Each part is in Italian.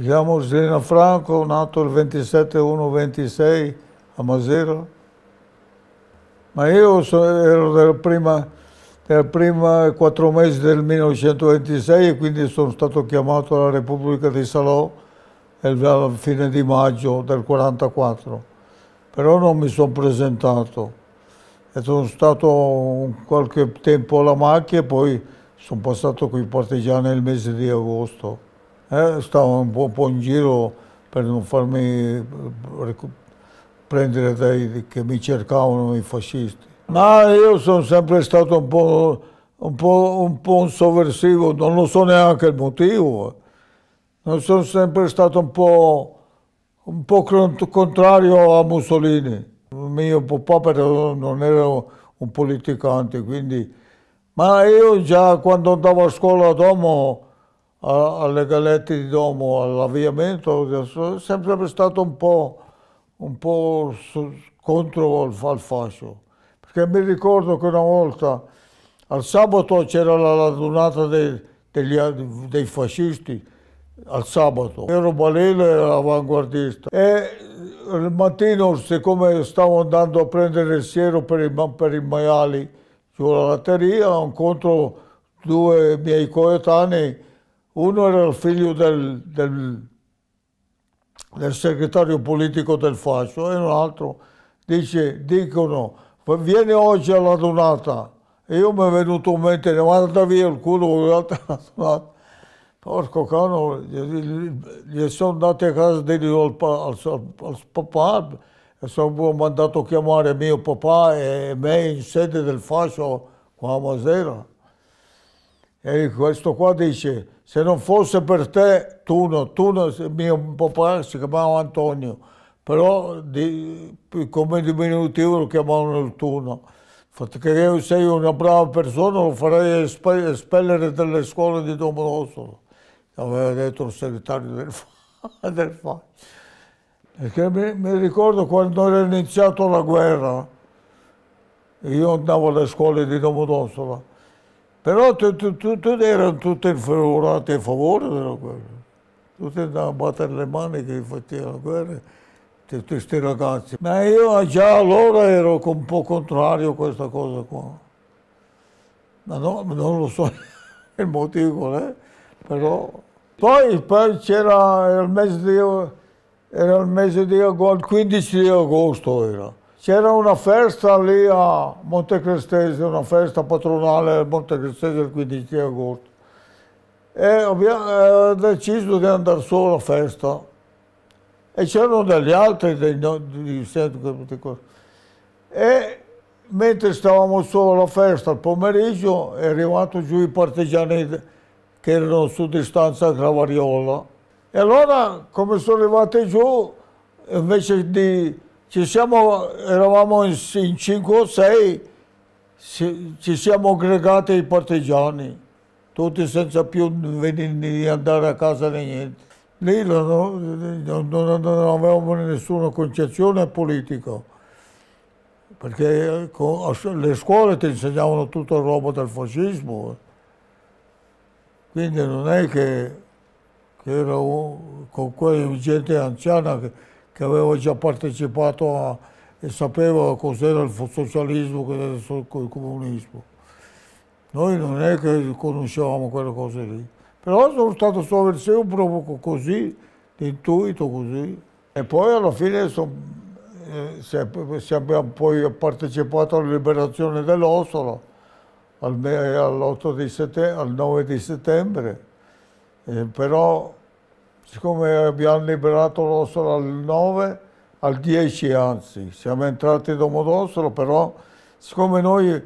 Mi chiamo Franco, nato il 27-1-26 a Masero. Ma io ero nel primo della quattro mesi del 1926 e quindi sono stato chiamato alla Repubblica di Salò eh, alla fine di maggio del 1944. Però non mi sono presentato. E sono stato qualche tempo alla macchia e poi sono passato con i partigiani nel mese di agosto eh, stavo un po', un po', in giro per non farmi eh, prendere dai che mi cercavano i fascisti. Ma io sono sempre stato un po', un po', un po un sovversivo, non lo so neanche il motivo. Non sono sempre stato un po', un po contrario a Mussolini. Il Mio papà non era un politicante, quindi... Ma io già quando andavo a scuola a Domo alle Galette di Domo, all'avviamento, sempre stato un po', un po contro il fascio. Perché mi ricordo che una volta, al sabato c'era la radunata dei, degli, dei fascisti, al sabato. Ero balele avanguardista e il mattino, siccome stavo andando a prendere il siero per i, per i maiali sulla latteria, incontro due miei coetanei uno era il figlio del, del, del segretario politico del Fascio e un altro dice, dicono, vieni oggi alla donata. E io mi è venuto in mente, guarda via il culo con l'altra donata. Porco cano, gli sono andati a casa di al, al, al papà e sono mandato a chiamare mio papà e me in sede del fascio qua a Masera. E questo qua dice, se non fosse per te, Tuno, Tuno, mio papà si chiamava Antonio, però di, come diminutivo lo chiamavano il Tuno. Fatto che io sei una brava persona, lo farei espellere dalle scuole di Domodossola, aveva detto il segretario del, FA. Perché mi, mi ricordo quando era iniziata la guerra, io andavo alle scuole di Domodossola, però tutti erano tutti infuriati a favore della guerra. Tutti andavano a battere le mani che facevano la guerra, tutti questi ragazzi. Ma io già allora ero un po' contrario a questa cosa qua. Ma no, non lo so il motivo, eh? però... Poi, poi c'era il mese di... Era il mese di agosto, il 15 di agosto era c'era una festa lì a Montecristese, una festa patronale Montecristese il 15 agosto. E abbiamo eh, deciso di andare solo alla festa. E c'erano degli altri, dei, dei, dei, e mentre stavamo solo alla festa, al pomeriggio, è arrivato giù i partigiani che erano su distanza a Gravariola. E allora, come sono arrivati giù, invece di ci siamo, eravamo in, in 5 o 6, si, ci siamo aggregati i partigiani, tutti senza più venire andare a casa né niente. Lì non, non, non, non avevamo nessuna concezione politica, perché le scuole ti insegnavano tutta la roba del fascismo, eh. quindi non è che, che ero con quella gente anziana che, che avevo già partecipato e sapevo cos'era il socialismo, cos'era il comunismo. Noi non è che conoscevamo quelle cose lì. Però sono stato sovversivo proprio così, d'intuito così. E poi alla fine so, eh, se, se abbiamo poi partecipato alla liberazione dell'Ossola, al, all'8 di settembre, al 9 di settembre, eh, però siccome abbiamo liberato l'Ossola al 9, al 10 anzi, siamo entrati Domodossola, però siccome noi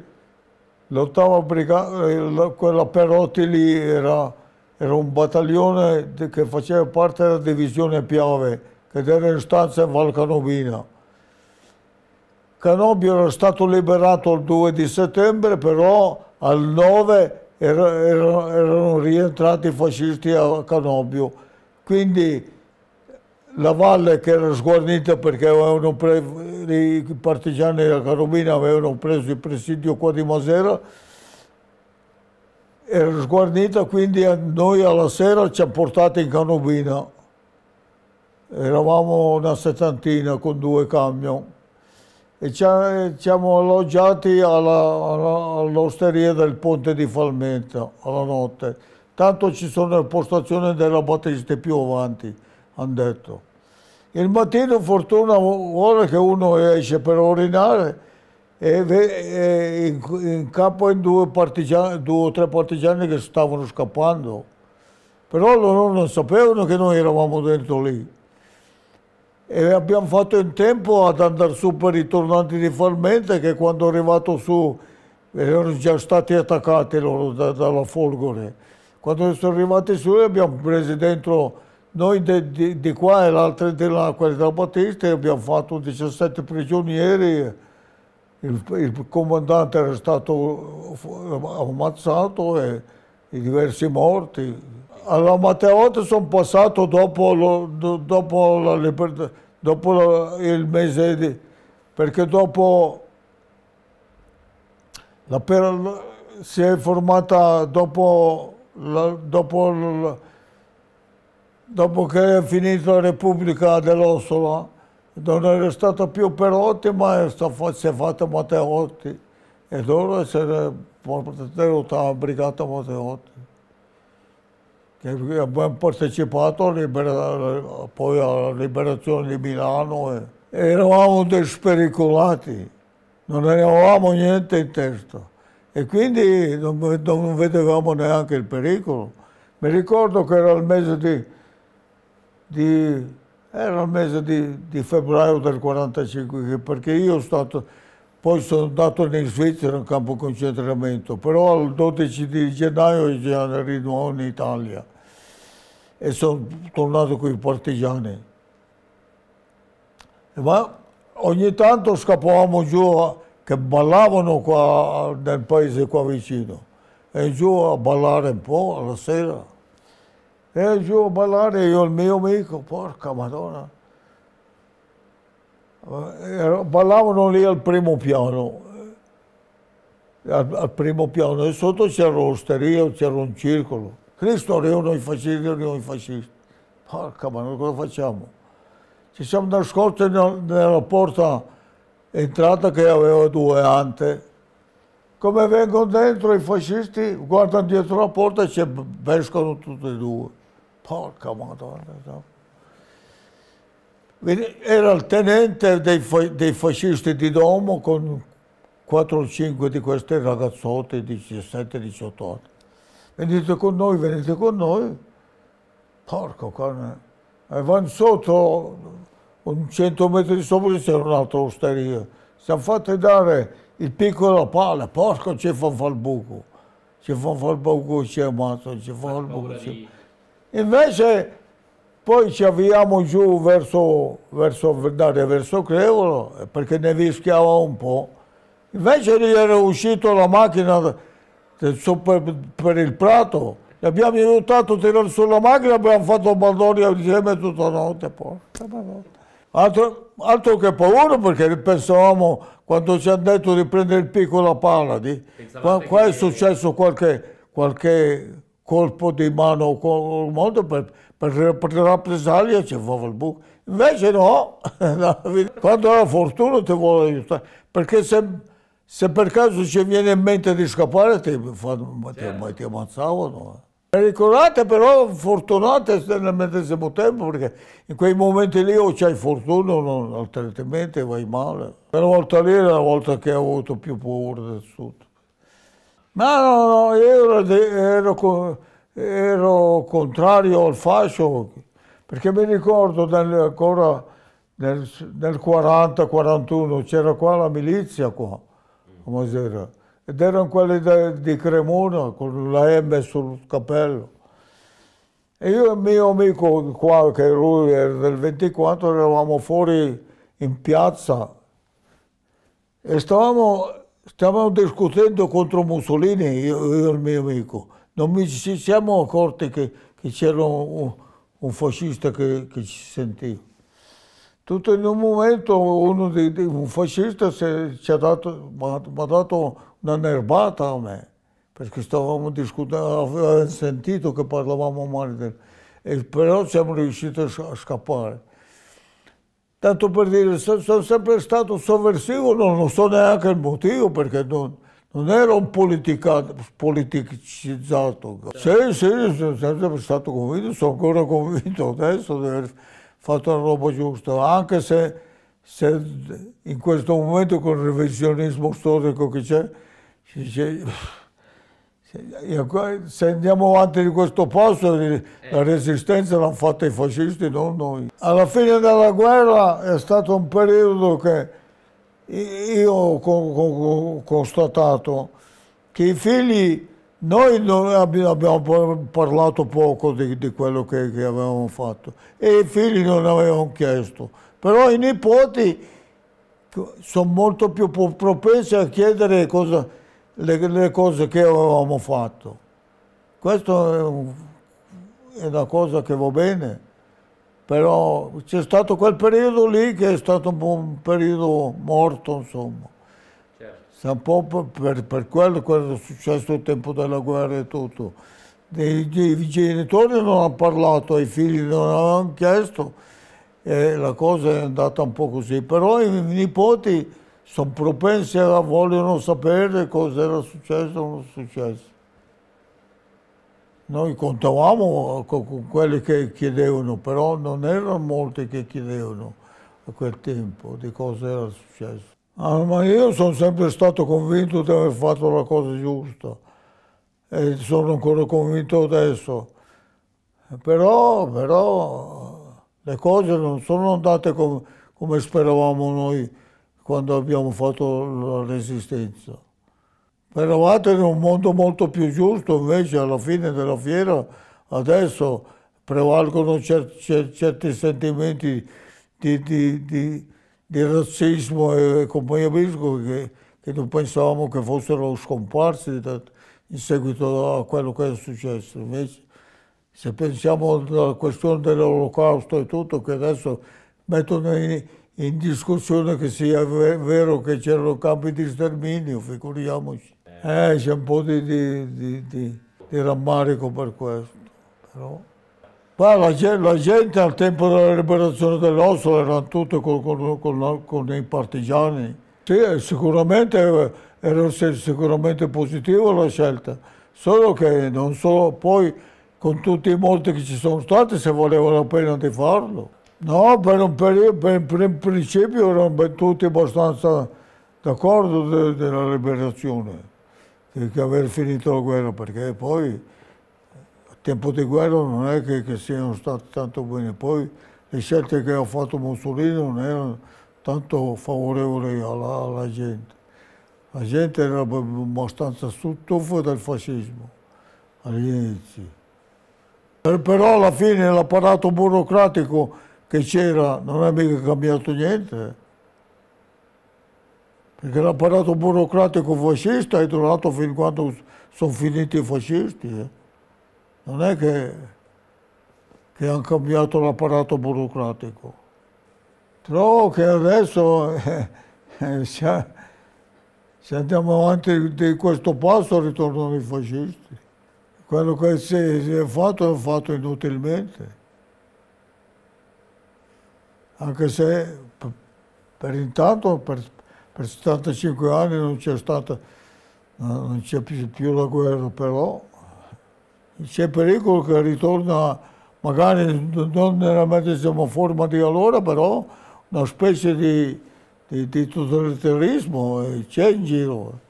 l'ottava brigata, quella Perotti lì era, era, un battaglione che faceva parte della divisione Piave, che era in stanza in Valcanovina. Canobio era stato liberato il 2 di settembre, però al 9 era, erano rientrati i fascisti a Canobio quindi la valle che era sguarnita perché i partigiani della Carolina avevano preso il presidio qua di Masera, era sguarnita, quindi noi alla sera ci ha portato in Canobina. Eravamo una settantina con due camion e ci siamo alloggiati all'osteria alla, alla, all del Ponte di Falmenta alla notte. Tanto ci sono le postazioni della Battista più avanti, hanno detto. Il mattino fortuna ora che uno esce per urinare, e, e in, in, capo in due, due o tre partigiani che stavano scappando. Però loro non sapevano che noi eravamo dentro lì. E abbiamo fatto in tempo ad andare su per i tornanti di Farmente che quando è arrivato su erano già stati attaccati loro da, dalla folgore. Quando sono arrivati su abbiamo preso dentro noi di, di, di qua e l'altra della Qualità Battista abbiamo fatto 17 prigionieri, il, il comandante era stato ammazzato e, e diversi morti. Alla Matteotta sono passato dopo, lo, dopo, la libertà, dopo il mese di... perché dopo la, si è formata dopo dopo, dopo, che è finita la Repubblica dell'Ossola, non era stata più Perotti, ma si è fatta Matteotti. E allora si è portata la brigata Matteotti, che abbiamo partecipato libera, poi alla liberazione di Milano. E, eravamo spericolati. non avevamo niente in testa e quindi non, non vedevamo neanche il pericolo. Mi ricordo che era il mese di, di era il mese di, di, febbraio del 1945, perché io stato, poi sono andato in Svizzera in campo concentramento, però il 12 di gennaio sono rinnovato in Italia e sono tornato con i partigiani. Ma ogni tanto scappavamo giù a, che ballavano qua nel paese qua vicino e giù a ballare un po' alla sera e giù a ballare io e il mio amico porca madonna eh, ballavano lì al primo piano al, al primo piano e sotto c'era l'osteria c'era un circolo Cristo riuno i fascisti riuno i fascisti porca madonna cosa facciamo ci siamo nascosti nella porta entrata che aveva due ante. Come vengono dentro i fascisti, guardano dietro la porta e ci pescano tutti e due. Porca madonna. Era il tenente dei, dei fascisti di Domo con 4 o 5 di questi ragazzotti, di 17-18 anni. Venite con noi, venite con noi. Porco cane. E vanno sotto un 100 metri sopra c'era un'altra osteria. Siamo fatti dare il piccolo palla, porco ci fa fare il buco, ci fa fare il buco, ci è matto, ci fa il buco. Ci... Invece poi ci avviamo giù verso, verso, andare verso Crevolo perché ne rischiava un po'. Invece lì era uscita la macchina per, per il prato abbiamo aiutato a tirare sulla macchina, abbiamo fatto baldoria insieme tutta notte, porca notte. Altro, altro, che paura perché pensavamo quando ci hanno detto di prendere il piccolo palla, di, qua, qua, è successo qualche, qualche, colpo di mano con il mondo per, per, per rappresaglia ci fa il buco. Invece no, quando la fortuna ti vuole aiutare, perché se, se, per caso ci viene in mente di scappare ti, certo. ti, ti ammazzavano. Eh. Ricordate però Fortunata nel medesimo tempo perché in quei momenti lì o c'hai fortuna o altrimenti vai male. Quella volta lì era la volta che ho avuto più paura del sud. Ma no, no, io ero, ero, ero contrario al fascio perché mi ricordo nel, ancora nel, nel 40-41 c'era qua la milizia qua, come si era? ed erano quelli de, di Cremona con la M sul cappello. E io e il mio amico qua, che lui era del 24, eravamo fuori in piazza e stavamo, stavamo discutendo contro Mussolini, io, io e il mio amico. Non mi, ci siamo accorti che, che c'era un, un, fascista che, che ci sentiva. Tutto in un momento uno di, di, un fascista ha dato, mi ha dato una nerbata a me, perché stavamo discutendo, avevano sentito che parlavamo male del... E però siamo riusciti a scappare. Tanto per dire, sono sempre stato sovversivo, non lo so neanche il motivo, perché non, non ero un politicizzato. Sì, sì, sono sempre stato convinto, sono ancora convinto adesso di aver fatto la roba giusta, anche se, se in questo momento con il revisionismo storico che c'è, se andiamo avanti di questo posto, eh, la resistenza l'hanno fatta i fascisti, non noi. Alla fine della guerra è stato un periodo che io ho constatato che i figli noi abbiamo parlato poco di, di quello che, che, avevamo fatto e i figli non avevano chiesto, però i nipoti sono molto più propensi a chiedere cosa, le, le, cose che avevamo fatto. Questa è, una cosa che va bene, però c'è stato quel periodo lì che è stato un periodo morto, insomma un po' per, per quello, che è successo al tempo della guerra e tutto. I, i genitori non hanno parlato, i figli non hanno chiesto e la cosa è andata un po' così. Però i nipoti sono propensi a vogliono sapere cosa era successo o non è successo. Noi contavamo con quelli che chiedevano, però non erano molti che chiedevano a quel tempo di cosa era successo. Ah, ma io sono sempre stato convinto di aver fatto la cosa giusta e sono ancora convinto adesso. Però, però le cose non sono andate com come speravamo noi quando abbiamo fatto la resistenza. Speravate in un mondo molto più giusto, invece alla fine della fiera adesso prevalgono cer cer certi sentimenti di, di, di di razzismo e compagnia Bisco che, che non pensavamo che fossero scomparsi in seguito a quello che è successo. Invece, se pensiamo alla questione dell'olocausto e tutto, che adesso mettono in, in discussione che sia vero che c'erano campi di sterminio, figuriamoci. Eh. eh, c'è un po' di, di, di, di rammarico per questo, però... Ma la, la, gente al tempo della liberazione dell'Oslo erano tutte con, con, con, con, i partigiani. Sì, sicuramente era sicuramente positiva la scelta, solo che non so, poi con tutti i morti che ci sono stati se valeva la pena di farlo. No, per un, periodo, per, per un principio erano tutti abbastanza d'accordo della liberazione, che, che aver finito la guerra, perché poi tempo di guerra non è che, che, siano state tanto bene. Poi le scelte che ha fatto Mussolini non erano tanto favorevoli alla, alla gente. La gente era abbastanza stufa del fascismo agli inizi. Però alla fine l'apparato burocratico che c'era non è mica cambiato niente. Perché l'apparato burocratico fascista è durato fin quando sono finiti i fascisti. Eh non è che, che hanno cambiato l'apparato burocratico. Trovo che adesso eh, eh, se andiamo avanti di questo passo ritornano i fascisti. Quello che si è fatto è fatto inutilmente. Anche se per, per intanto per, per 75 anni non c'è stata, non c'è più, più la guerra, però c'è pericolo che ritorna magari non nella medesima forma di allora, però una specie di, di, di totalitarismo eh, c'è in giro.